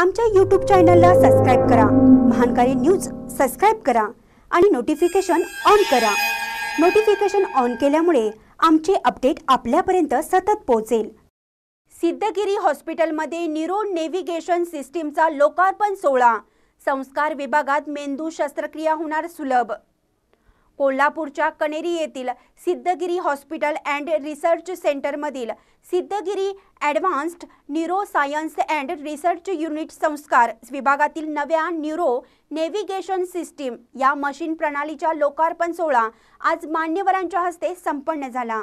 आमच्या यूट्यूब चॅनलला सबस्क्राईब करा महानकारी न्यूज सबस्क्राईब करा आणि नोटिफिकेशन ऑन करा नोटिफिकेशन ऑन केल्यामुळे आमचे अपडेट आपल्यापर्यंत सतत पोहोचेल सिद्धगिरी हॉस्पिटलमध्ये न्यूरो नेव्हिगेशन सिस्टीमचा लोकार्पण सोहळा संस्कार विभागात मेंदू शस्त्रक्रिया होणार सुलभ कोल्हापूरच्या कनेरी येथील सिद्धगिरी हॉस्पिटल अँड रिसर्च सेंटरमधील Siddhagiri advanced neuro science and research unit संस्कार विभागातील नव्या न्यूरो नेव्हिगेशन सिस्टीम या मशीन प्रणालीच्या लोकार्पण सोहळा आज मान्यवरांच्या हस्ते संपन्न झाला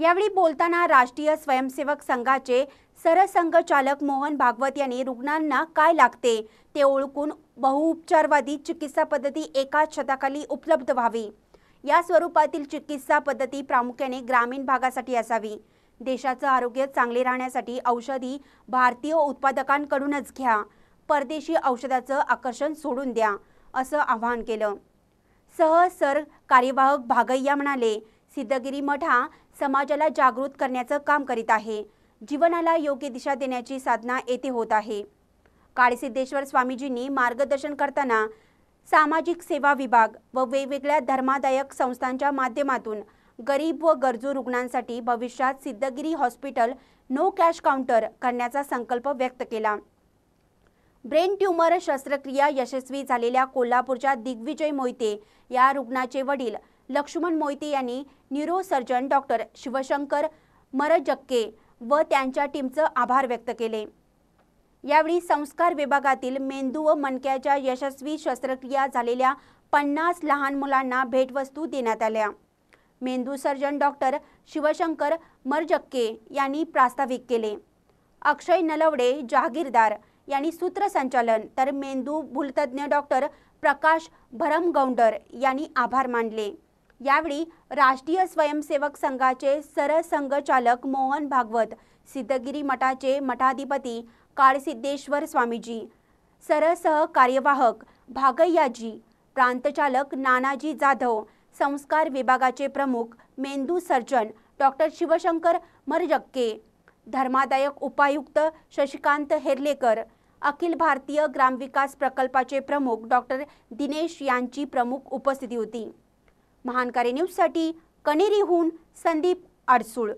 यावेळी बोलताना राष्ट्रीय स्वयंसेवक संघाचे सरसंघचालक मोहन भागवत यांनी रुग्णांना काय लागते ते ओळखून बहुउपचारवादी चिकित्सा पद्धती एकाच छताखाली उपलब्ध व्हावी या स्वरूपातील चिकित्सा पद्धती प्रामुख्याने ग्रामीण भागासाठी असावी देशाचं आरोग्य चांगले राहण्यासाठी औषधी भारतीय उत्पादकांकडूनच घ्या परदेशी औषधाचं आकर्षण सोडून द्या असं आवाहन केलं सहसर सर कार्यवाहक भागय्या म्हणाले सिद्धगिरी मठ हा समाजाला जागृत करण्याचं काम करीत आहे जीवनाला योग्य दिशा देण्याची साधना येथे होत आहे काळसिद्धेश्वर स्वामीजींनी मार्गदर्शन करताना सामाजिक सेवा विभाग व वेगवेगळ्या धर्मादायक संस्थांच्या माध्यमातून गरीब व गरजू रुग्णांसाठी भविष्यात Siddhagiri hospital no cash counter करण्याचा संकल्प व्यक्त केला ब्रेन ट्यूमर शस्त्रक्रिया यशस्वी झालेल्या कोल्हापूरच्या दिग्विजय मोहिते या रुग्णाचे वडील लक्ष्मण मोहिते यांनी न्यूरोसर्जन डॉक्टर शिवशंकर मरजक्के व त्यांच्या टीमचं आभार व्यक्त केले यावेळी संस्कार विभागातील मेंदू व मणक्याच्या यशस्वी शस्त्रक्रिया झालेल्या पन्नास लहान मुलांना भेटवस्तू देण्यात आल्या मेंदू सर्जन डॉक्टर शिवशंकर मरजक्के यांनी प्रास्ताविक केले अक्षय नलवडे जहागीरदार यांनी सूत्रसंचालन तर मेंदू भूलतज्ञ डॉक्टर प्रकाश भरमगौंडर यांनी आभार मानले यावेळी राष्ट्रीय स्वयंसेवक संघाचे सरसंघचालक मोहन भागवत सिद्धगिरी मठाचे मठाधिपती काळसिद्धेश्वर स्वामीजी सरसह कार्यवाहक भागय्याजी प्रांतचालक नानाजी जाधव संस्कार विभागाचे प्रमुख मेंदू सर्जन डॉक्टर शिवशंकर मरजक्के धर्मादायक उपायुक्त शशिकांत हेरलेकर अखिल भारतीय ग्रामविकास प्रकल्पाचे प्रमुख डॉक्टर दिनेश यांची प्रमुख उपस्थिती होती महानकारी न्यूजसाठी कनेरीहून संदीप आरसूळ